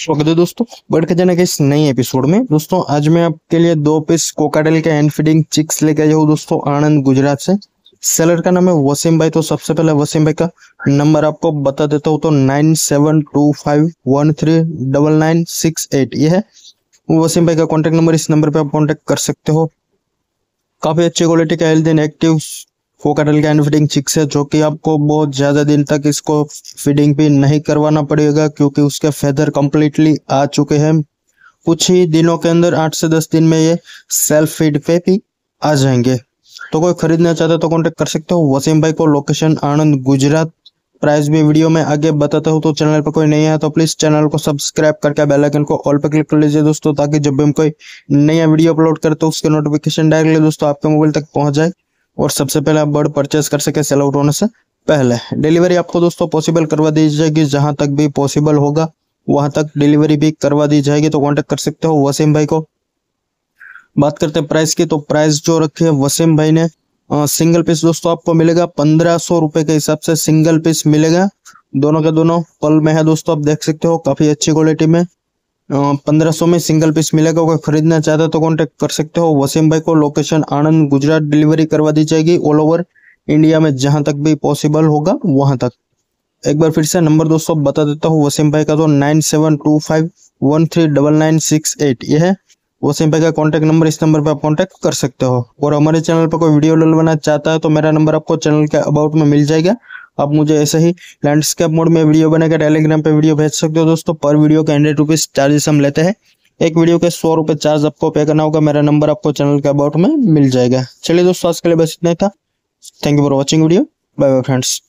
स्वागत है दोस्तों बढ़ के जाने के इस नई एपिसोड में दोस्तों आज मैं आपके लिए दो पीस कोकाडेल के एंड फीडिंग चिक्स लेके आया हूँ दोस्तों आनंद गुजरात से सेलर का नाम है वसीम भाई तो सबसे पहले वसीम भाई का नंबर आपको बता देता हूँ तो nine seven two five one three double nine six eight ये है वसीम भाई का कॉन्टेक्ट नंबर इस नंबर पे आप कॉन्टेक्ट कर सकते हो काफी अच्छी क्वालिटी का health and active cocktail can feeding chicks है जो कि आपको बहुत ज़्यादा दिन तक इसको फीडिंग भी नहीं करवाना पड़ेगा क्योंकि उसके फेदर कम्प्लीटली आ चुके हैं कुछ ही दिनों के अंदर आठ से दस दिन में ये सेल्फ फीड पे भी आ जाएंगे तो कोई खरीदना चाहता है तो कॉन्टेक्ट कर सकते हो वसीम भाई को लोकेशन आनंद गुजरात प्राइस भी वीडियो में आगे बताता हूँ तो चैनल पर कोई नहीं है तो प्लीज़ चैनल को सब्सक्राइब करके बेल आइकन को ऑल पर क्लिक कर लीजिए दोस्तों ताकि जब भी हम कोई नया वीडियो अपलोड करते तो उसके नोटिफिकेशन डायरेक्टली दोस्तों आपके मोबाइल तक पहुँच जाए और सबसे पहले आप बर्ड परचेस कर सके सेल आउट होने से पहले डिलीवरी आपको दोस्तों पॉसिबल करवा दी जाएगी जहां तक भी पॉसिबल होगा वहां तक डिलीवरी भी करवा दी जाएगी तो कांटेक्ट कर सकते हो वसीम भाई को बात करते हैं प्राइस की तो प्राइस जो रखी है वसीम भाई ने आ, सिंगल पीस दोस्तों आपको मिलेगा पंद्रह सौ रुपए के हिसाब से सिंगल पीस मिलेगा दोनों के दोनों पल में है दोस्तों आप देख सकते हो काफी अच्छी क्वालिटी में पंद्रह सौ में सिंगल पीस मिलेगा कोई खरीदना चाहता तो कॉन्टेक्ट कर सकते हो वसीम भाई को लोकेशन आनंद गुजरात डिलीवरी करवा दी जाएगी ऑल ओवर इंडिया में जहां तक भी पॉसिबल होगा वहां तक एक बार फिर से नंबर दोस्तों बता देता हूँ वसीम भाई का तो nine seven two five one three double nine six eight ये है वसीम भाई का कॉन्टैक्ट नंबर इस नंबर पर आप कॉन्टेक्ट कर सकते हो और हमारे चैनल पर कोई वीडियो डलवाना चाहता है तो मेरा नंबर आपको चैनल के अबाउट में मिल जाएगा आप मुझे ऐसे ही लैंडस्केप मोड में वीडियो बनाकर टेलीग्राम पे वीडियो भेज सकते हो दोस्तों पर वीडियो के हंड्रेड रुपीज चार्जेस हम लेते हैं एक वीडियो के सौ रुपए चार्ज आपको पे करना होगा मेरा नंबर आपको चैनल के अबाउट में मिल जाएगा चलिए दोस्तों आज के लिए बस इतना ही था thank you for watching video bye bye friends